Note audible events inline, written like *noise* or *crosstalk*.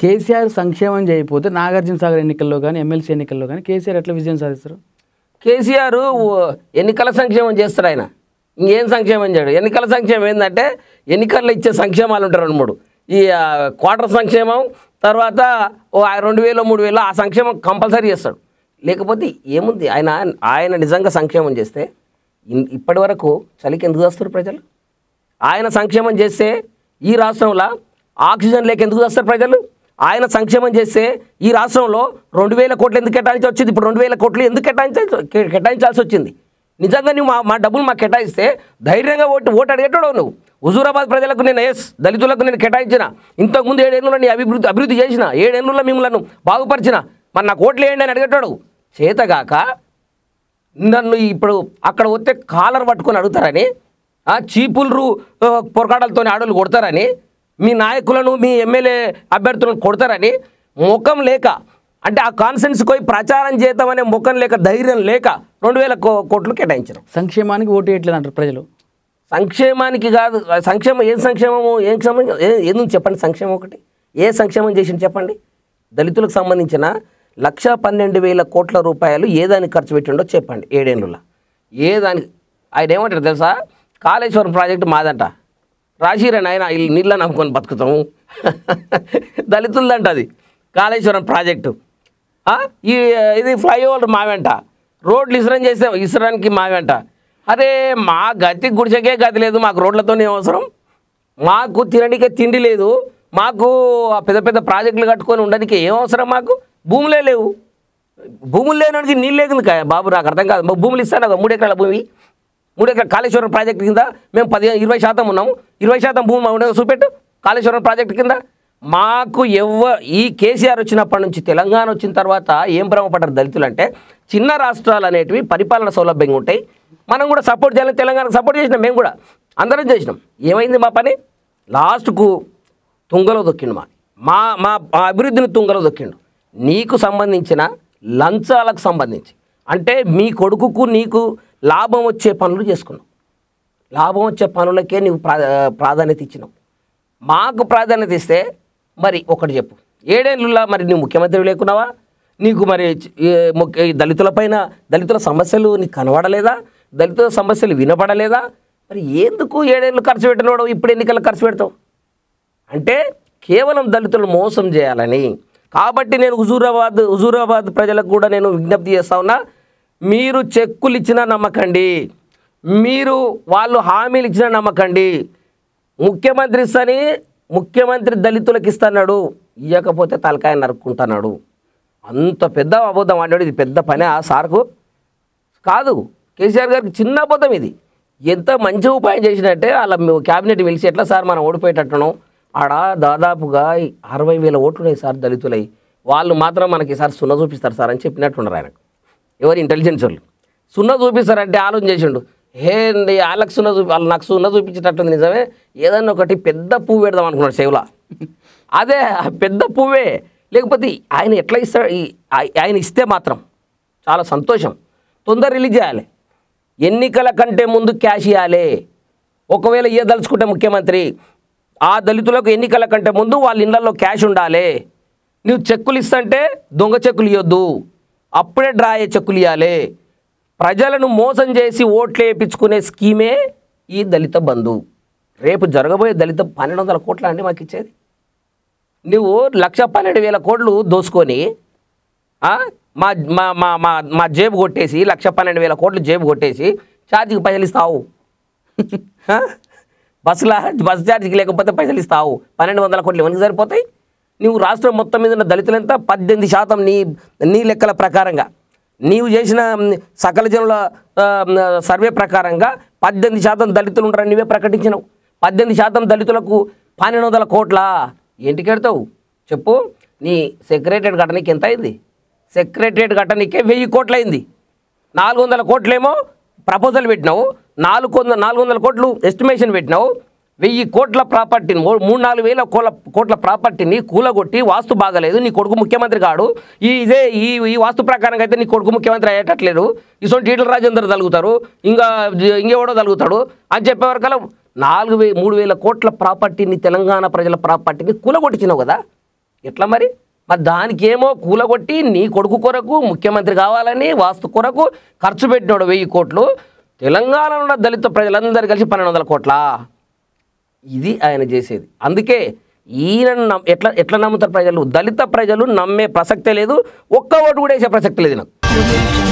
కేసీఆర్ సంక్షేమం చేయకపోతే నాగార్జున సాగర్ ఎన్నికల్లో కానీ ఎమ్మెల్సీ ఎన్నికల్లో కానీ కేసీఆర్ ఎట్లా విజయం సాధిస్తారు కేసీఆర్ ఎన్నికల సంక్షేమం చేస్తారు ఆయన ఇంకేం సంక్షేమం చేయడు ఎన్నికల సంక్షేమం ఏంటంటే ఎన్నికల్లో ఇచ్చే సంక్షేమాలు ఉంటారు రెండు మూడు ఈ క్వార్టర్ సంక్షేమం తర్వాత ఓ రెండు వేలు మూడు వేలు ఆ సంక్షేమం కంపల్సరీ చేస్తాడు లేకపోతే ఏముంది ఆయన ఆయన నిజంగా సంక్షేమం చేస్తే ఇప్పటి వరకు చలికి ఎందుకు చేస్తారు ప్రజలు ఆయన సంక్షేమం చేస్తే ఈ రాష్ట్రంలో ఆక్సిజన్ లేక ఎందుకు చేస్తారు ప్రజలు ఆయన సంక్షేమం చేస్తే ఈ రాష్ట్రంలో రెండు వేల కోట్లు ఎందుకు కేటాయించి వచ్చింది ఇప్పుడు రెండు వేల కోట్లు ఎందుకు కేటాయించాల్సి కేటాయించాల్సి వచ్చింది నిజంగా నువ్వు మా మా డబ్బులు మాకు కేటాయిస్తే ధైర్యంగా ఓటు ఓటు అడిగేటోడు నువ్వు హుజూరాబాద్ ప్రజలకు నేను ఎస్ దళితులకు నేను కేటాయించిన ఇంతకుముందు ఏడేళ్ళలో నీ అభివృద్ధి అభివృద్ధి చేసిన ఏడేళ్ళలో మిమ్మల్ని బాగుపరిచిన మరి నాకు ఓట్లు వేయండి అని అడిగేటోడు చేతగాక నన్ను ఇప్పుడు అక్కడ వస్తే కాలర్ పట్టుకొని అడుగుతారని చీపులు పొరకాడలతో ఆడోళ్ళు కొడతారని మీ నాయకులను మీ ఎమ్మెల్యే అభ్యర్థులను కొడతారని ముఖం లేక అంటే ఆ కాన్సెన్స్ పోయి ప్రచారం చేద్దామనే ముఖం లేక ధైర్యం లేక రెండు వేల కోట్లు కేటాయించారు సంక్షేమానికి ఓటు వేయట్లేదు అంటారు ప్రజలు సంక్షేమానికి కాదు సంక్షేమం ఏం సంక్షేమము ఏం సంబంధం ఏం చెప్పండి సంక్షేమం ఒకటి ఏ సంక్షేమం చేసింది చెప్పండి దళితులకు సంబంధించిన లక్ష పన్నెండు వేల కోట్ల రూపాయలు ఏ దానికి ఖర్చు పెట్టిండో చెప్పండి ఏడేళ్ళలో ఏ దానికి ఆయన ఏమంటారు తెలుసా కాళేశ్వరం ప్రాజెక్టు మాదంట రాజీరా నాయన నీళ్ళ నమ్ముకొని బతుకుతాము దళితులదంట అది కాళేశ్వరం ప్రాజెక్టు ఈ ఇది ఫ్లైఓవర్ మా వెంట రోడ్లు ఇసురం చేస్తే ఇసురానికి మా వెంట అరే మా గతి గుడిచకే గతి లేదు మాకు రోడ్లతోనే అవసరం మాకు తినడానికే తిండి లేదు మాకు పెద్ద పెద్ద ప్రాజెక్టులు కట్టుకొని ఉండడానికి ఏం అవసరం మాకు భూములే లేవు భూములు లేనడానికి నీళ్ళు లేదు బాబు నాకు అర్థం కాదు భూములు ఇస్తాను కదా మూడు ఎకరాల భూమి మూడు ఎకరాల కాళేశ్వరం ప్రాజెక్టు కింద మేము పదిహేను ఇరవై శాతం ఉన్నాము ఇరవై శాతం భూమి మా చూపెట్టు కాళేశ్వరం ప్రాజెక్టు కింద మాకు ఎవ ఈ కేసీఆర్ వచ్చినప్పటి నుంచి తెలంగాణ వచ్చిన తర్వాత ఏం భ్రమపడ్డారు దళితులు అంటే చిన్న రాష్ట్రాలు అనేటివి పరిపాలన సౌలభ్యంగా ఉంటాయి మనం కూడా సపోర్ట్ చేయాలని తెలంగాణకు సపోర్ట్ చేసినాం మేము కూడా అందరం చేసినాం ఏమైంది మా పని లాస్ట్కు తుంగలో దొక్కిండు మా మా మా అభివృద్ధిని తుంగలో దొక్కిండు నీకు సంబంధించిన లంచాలకు సంబంధించి అంటే మీ కొడుకుకు నీకు లాభం వచ్చే పనులు చేసుకున్నావు లాభం వచ్చే పనులకే నీవు ప్రాధాన్యత ఇచ్చినావు మాకు ప్రాధాన్యత ఇస్తే మరి ఒకటి చెప్పు ఏడేళ్ళులా మరి నీ ముఖ్యమంత్రి లేకున్నావా నీకు మరి దళితులపైన దళితుల సమస్యలు నీకు కనబడలేదా దళితుల సమస్యలు వినపడలేదా మరి ఎందుకు ఏడేళ్ళు ఖర్చు పెట్టినోడు ఇప్పుడు ఎన్నికలు ఖర్చు పెడతావు అంటే కేవలం దళితులను మోసం చేయాలని కాబట్టి నేను హుజూరాబాద్ హుజూరాబాద్ ప్రజలకు కూడా నేను విజ్ఞప్తి చేస్తా ఉన్నా మీరు చెక్కులు ఇచ్చినా నమ్మకండి మీరు వాళ్ళు హామీలు ఇచ్చినా నమ్మకండి ముఖ్యమంత్రి ఇస్తాని ముఖ్యమంత్రి దళితులకు ఇస్తున్నాడు ఇవ్వకపోతే తలకాయ నరుక్కుంటున్నాడు అంత పెద్ద అబద్ధం అంటాడు ఇది పెద్ద పని ఆ సార్కు కాదు కేసీఆర్ గారికి చిన్న అబద్ధం ఇది ఎంత మంచి ఉపాయం చేసినట్టే వాళ్ళ క్యాబినెట్ పిలిచి ఎట్లా సార్ మనం ఓడిపోయేటట్టును ఆడ దాదాపుగా అరవై వేల ఓట్లున్నాయి సార్ దళితులై వాళ్ళు మాత్రం మనకి సార్ సున్న చూపిస్తారు సార్ అని చెప్పినట్టున్నారు ఆయనకు ఎవరు ఇంటెలిజెన్స్ వాళ్ళు సున్నా చూపిస్తారంటే ఆలోచన చేసిండు హే వాళ్ళకి సున్నా చూపి వాళ్ళు నాకు సున్నా చూపించేటట్టుంది నిజమే ఏదన్నా ఒకటి పెద్ద పువ్వు పెడదాం అనుకున్నాడు సేవలా అదే పెద్ద పువ్వే లేకపోతే ఆయన ఎట్లా ఇస్తాడు ఆయన ఇస్తే మాత్రం చాలా సంతోషం తొందర రిలీజ్ చేయాలి ఎన్నికల కంటే ముందు క్యాష్ ఇవ్వాలి ఒకవేళ ఇయ్యదలుచుకుంటే ముఖ్యమంత్రి ఆ దళితులకు ఎన్నికల కంటే ముందు వాళ్ళ ఇళ్లలో క్యాష్ ఉండాలి నువ్వు చెక్కులు ఇస్తంటే దొంగ చెక్కులు ఇవ్వద్దు అప్పుడే డ్రా అయ్యే ఇవ్వాలి ప్రజలను మోసం చేసి ఓట్లు వేయించుకునే స్కీమే ఈ దళిత బంధు రేపు జరగబోయే దళిత పన్నెండు వందల కోట్ల అండి మాకు ఇచ్చేది నువ్వు లక్ష పన్నెండు వేల కోట్లు దోసుకొని మా మా మా మా మా జేబు కొట్టేసి లక్ష పన్నెండు వేల కోట్లు జేబు కొట్టేసి ఛార్జీకి పైసలు ఇస్తావు *laughs* బస్సులా బస్ ఛార్జీకి లేకపోతే పైసలు ఇస్తావు పన్నెండు వందల కోట్లు ఎవరికి సరిపోతాయి నువ్వు రాష్ట్రం మొత్తం మీద ఉన్న దళితులంతా పద్దెనిమిది శాతం నీ నీ లెక్కల ప్రకారంగా నీవు చేసిన సకల జనుల సర్వే ప్రకారంగా పద్దెనిమిది శాతం దళితులు ఉంటారని నువ్వే ప్రకటించినావు పద్దెనిమిది శాతం దళితులకు పన్నెండు వందల కోట్ల ఏంటి కడతావు చెప్పు నీ సెక్రటరేట్ ఘటనకి ఎంత అయింది సెక్రటరేట్ ఘటనకే వెయ్యి కోట్లు అయింది నాలుగు వందల కోట్లేమో ప్రపోజల్ పెట్టినావు నాలుగు వందల నాలుగు వందల కోట్లు ఎస్టిమేషన్ పెట్టినావు వెయ్యి కోట్ల ప్రాపర్టీని మూడు నాలుగు వేల కోల కోట్ల ప్రాపర్టీని కూలగొట్టి వాస్తు బాగలేదు నీ కొడుకు ముఖ్యమంత్రి కాడు ఈ ఇదే ఈ ఈ వాస్తు ప్రకారంగా అయితే నీ కొడుకు ముఖ్యమంత్రి అయ్యేటట్లేదు ఇసోటి టీటల్ రాజేందర్ తలుగుతారు ఇంకా ఇంకెవడో తలుగుతాడు అని చెప్పేవరకల్లా నాలుగు వే మూడు వేల కోట్ల ప్రాపర్టీని తెలంగాణ ప్రజల ప్రాపర్టీని కూలగొట్టించినావు కదా ఎట్లా మరి మరి ఏమో కూలగొట్టి నీ కొడుకు కొరకు ముఖ్యమంత్రి కావాలని వాస్తు కొరకు ఖర్చు పెట్టినాడు వెయ్యి కోట్లు తెలంగాణలో ఉన్న దళిత ప్రజలందరూ కలిసి పన్నెండు వందల కోట్ల ఇది ఆయన చేసేది అందుకే ఈయన ఎట్లా ఎట్లా నమ్ముతారు ప్రజలు దళిత ప్రజలు నమ్మే ప్రసక్తే లేదు ఒక్క ఓటు కూడా వేసే ప్రసక్తి లేదు నాకు